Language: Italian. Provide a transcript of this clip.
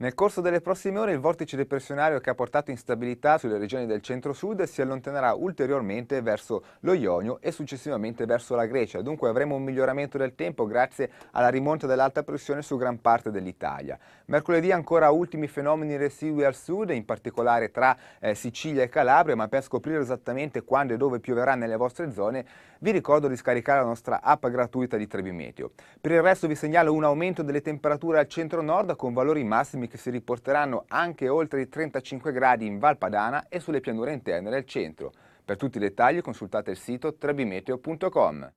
Nel corso delle prossime ore il vortice depressionario che ha portato instabilità sulle regioni del centro-sud si allontanerà ulteriormente verso lo Ionio e successivamente verso la Grecia, dunque avremo un miglioramento del tempo grazie alla rimonta dell'alta pressione su gran parte dell'Italia. Mercoledì ancora ultimi fenomeni residui al sud, in particolare tra eh, Sicilia e Calabria, ma per scoprire esattamente quando e dove pioverà nelle vostre zone vi ricordo di scaricare la nostra app gratuita di Trebimeteo. Per il resto vi segnalo un aumento delle temperature al centro-nord con valori massimi che si riporteranno anche oltre i 35 gradi in Valpadana e sulle pianure interne del centro. Per tutti i dettagli consultate il sito trebimeteo.com.